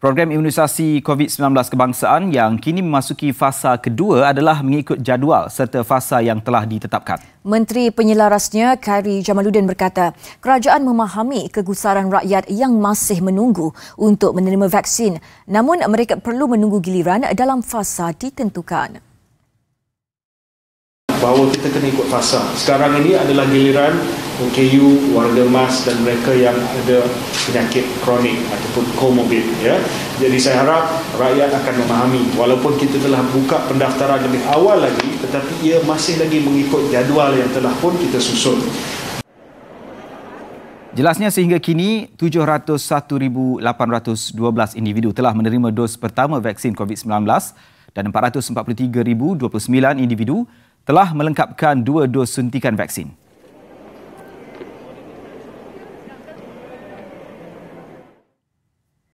Program imunisasi COVID-19 kebangsaan yang kini memasuki fasa kedua adalah mengikut jadual serta fasa yang telah ditetapkan. Menteri Penyelarasnya Khairi Jamaluddin berkata, kerajaan memahami kegusaran rakyat yang masih menunggu untuk menerima vaksin. Namun mereka perlu menunggu giliran dalam fasa ditentukan bahawa kita kena ikut fasa. Sekarang ini adalah giliran NKU, warga emas dan mereka yang ada penyakit kronik ataupun komorbid. Ya. Jadi saya harap rakyat akan memahami walaupun kita telah buka pendaftaran lebih awal lagi tetapi ia masih lagi mengikut jadual yang telah pun kita susun. Jelasnya sehingga kini 701,812 individu telah menerima dos pertama vaksin COVID-19 dan 443,029 individu telah melengkapkan dua dos suntikan vaksin.